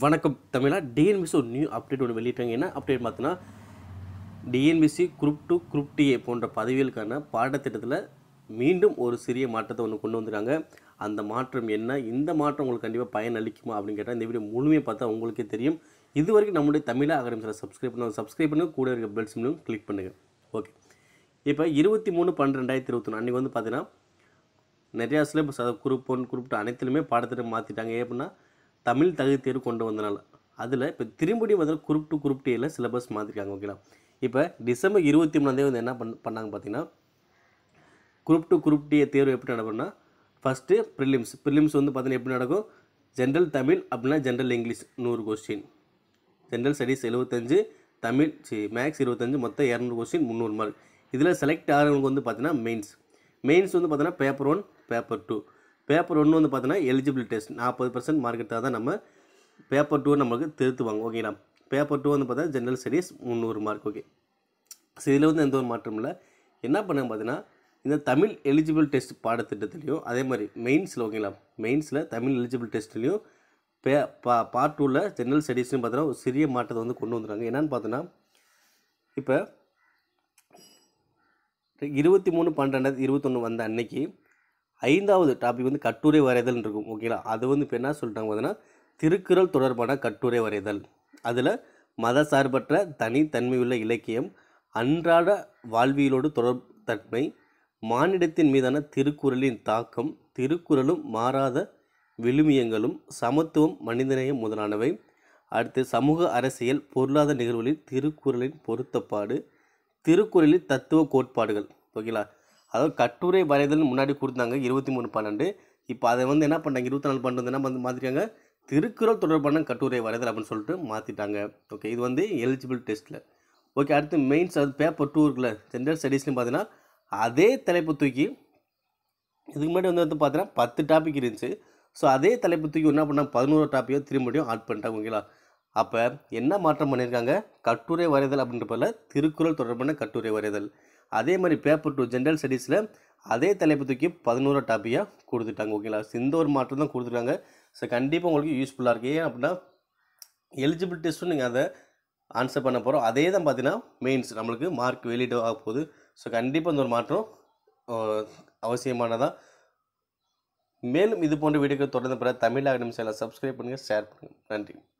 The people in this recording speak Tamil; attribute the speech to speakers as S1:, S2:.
S1: வணக்கம் தமிழா டிஎன்பிசி ஒரு நியூ அப்டேட் ஒன்று வெளியிட்டாங்க என்ன அப்டேட் பார்த்தோன்னா TNPSC group two group two A போன்ற பதவிகளுக்கான பாடத்திட்டத்தில் மீண்டும் ஒரு சிறிய மாற்றத்தை ஒன்று கொண்டு வந்திருக்காங்க அந்த மாற்றம் என்ன இந்த மாற்றம் உங்களுக்கு கண்டிப்பாக பயன் அளிக்குமா அப்படின்னு கேட்டால் இந்த வீடியோ முழுமையை பார்த்தா உங்களுக்கே தெரியும் இது வரைக்கும் நம்முடைய தமிழா அகாடமிஸில் சப்ஸ்கிரைப் பண்ண சப்ஸ்கிரைப் பண்ணுங்க கூட இருக்க பெல் சிம்லும் கிளிக் பண்ணுங்கள் ஓகே இப்போ இருபத்தி மூணு பன்னெண்டாயிரத்தி இருபத்தி ஒன்று அன்றைக்கி வந்து பார்த்தீங்கன்னா நிறையா சிலபஸ் அதை குரூப் ஒன் குரூப் டூ அனைத்துலையுமே பாடத்திட்டம் மாற்றிட்டாங்க ஏ அப்படின்னா தமிழ் தகுதி தேர்வு கொண்டு வந்தனால அதில் இப்போ திரும்படி வந்து குரூப் டூ குரூப் டேயில் சிலபஸ் மாற்றிருக்காங்க ஓகேங்களா இப்போ டிசம்பர் இருபத்தி மூணாந்தே வந்து என்ன பண் பண்ணாங்க பார்த்தீங்கன்னா குரூப் டூ குரூப் டீ தேர்வு எப்படி நடக்கும்னா ஃபஸ்ட்டு ப்ரிலிம்ஸ் ப்ரிலிம்ஸ் வந்து பார்த்தீங்கன்னா எப்படி நடக்கும் ஜென்ரல் தமிழ் அப்படின்னா ஜென்ரல் இங்கிலீஷ் நூறு கொஸ்டின் ஜென்ரல் ஸ்டடீஸ் எழுபத்தஞ்சு தமிழ் சி மேக்ஸ் இருபத்தஞ்சு மொத்தம் இரநூறு கொஸ்டின் முந்நூறு மார்க் இதில் செலக்ட் ஆகிறவங்களுக்கு வந்து பார்த்தீங்கன்னா மெயின்ஸ் மெயின்ஸ் வந்து பார்த்தீங்கன்னா paper one paper two paper ஒன்று வந்து பார்த்தோன்னா எலிஜிபிள் டெஸ்ட் நாற்பது பர்சன்ட் மார்க் எடுத்தால் தான் நம்ம பேப்பர் டூ நம்மளுக்கு திருத்துவாங்க ஓகேங்களா பேப்பர் டூ வந்து பார்த்தா ஜென்ரல் ஸ்டடீஸ் முந்நூறு மார்க் ஓகே ஸோ இதில் வந்து எந்த ஒரு மாற்றம் இல்லை என்ன பண்ணுங்க பார்த்தீங்கன்னா இந்த தமிழ் எலிஜிபிள் டெஸ்ட் பாடத்திட்டத்துலேயும் அதே மாதிரி மெயின்ஸில் ஓகேங்களா மெயின்ஸில் தமிழ் எலிஜிபிள் டெஸ்ட்லேயும் பே பா பார்ட் டூவில் ஜென்ரல் ஸ்டடீஸ்னு பார்த்தோன்னா ஒரு சிறிய மாற்றத்தை வந்து கொண்டு வந்துடுறாங்க என்னென்னு பார்த்தோன்னா இப்போ இருபத்தி மூணு பன்னெண்டாயிரத்தி இருபத்தொன்று வந்த அன்னைக்கு ஐந்தாவது டாபிக் வந்து கட்டுரை வரைதல் இருக்கும் ஓகேங்களா அது வந்து இப்போ என்ன சொல்லிட்டாங்க பார்த்தீங்கன்னா திருக்குறள் தொடர்பான கட்டுரை வரைதல் அதில் மத சார்பற்ற தனித்தன்மையுள்ள இலக்கியம் அன்றாட வாழ்வியலோடு தொடர் தன்மை மானிடத்தின் மீதான திருக்குறளின் தாக்கம் திருக்குறளும் மாறாத விழுமியங்களும் சமத்துவம் மனிதநேயம் முதலானவை அடுத்து சமூக அரசியல் பொருளாதார நிகழ்வுகளில் திருக்குறளின் பொருத்தப்பாடு திருக்குறளின் தத்துவ கோட்பாடுகள் ஓகேங்களா அதாவது கட்டுரை வரைதல் முன்னாடி கொடுத்தாங்க இருபத்தி மூணு பன்னெண்டு இப்போ அதை வந்து என்ன பண்ணுறாங்க இருபத்தி நாலு பன்னெண்டு என்ன வந்து மாற்றிருக்காங்க திருக்குறள் தொடர்பான கட்டுரை வரைதல் அப்படின்னு சொல்லிட்டு மாற்றிட்டாங்க ஓகே இது வந்து எலிஜிபிள் டெஸ்ட்டில் ஓகே அடுத்து மெயின்ஸ் அது பேப்பர் டூ இருக்குல்ல ஜென்ரல் ஸ்டடீஸ்னு பார்த்தீங்கன்னா அதே தலைப்பு தூக்கி இதுக்கு முன்னாடி வந்து வந்து பார்த்தீங்கன்னா பத்து டாபிக் இருந்துச்சு ஸோ அதே தலைப்பு தூக்கி என்ன பண்ணால் பதினோரு டாப்பிக்கோ திரும்பியும் ஆட் பண்ணிட்டாங்க ஓகேங்களா அப்போ என்ன மாற்றம் பண்ணியிருக்காங்க கட்டுரை வரைதல் அப்படின்ற பேரில் திருக்குறள் தொடர்பான கட்டுரை வரைதல் அதே மாதிரி பேப்பர் டூ ஜென்ரல் ஸ்டடீஸில் அதே தலைப்பு தூக்கி பதினோரு டாப்பியாக கொடுத்துட்டாங்க ஓகேங்களா இந்த ஒரு மாற்றம் தான் கொடுத்துட்டாங்க ஸோ கண்டிப்பாக உங்களுக்கு யூஸ்ஃபுல்லாக இருக்குது ஏன் அப்படின்னா எலிஜிபிள் டெஸ்ட்டும் நீங்கள் அதை ஆன்சர் பண்ண போகிறோம் அதே தான் பார்த்தீங்கன்னா மெயின்ஸ் நம்மளுக்கு மார்க் வெளியிட ஆக போகுது ஸோ கண்டிப்பாக இந்த ஒரு மாற்றம் அவசியமானதாக மேலும் இது போன்ற வீடியோக்கள் தொடர்ந்து பிற தமிழ் அகாடமி சேனலை சப்ஸ்கிரைப் பண்ணுங்கள் ஷேர் பண்ணுங்கள் நன்றி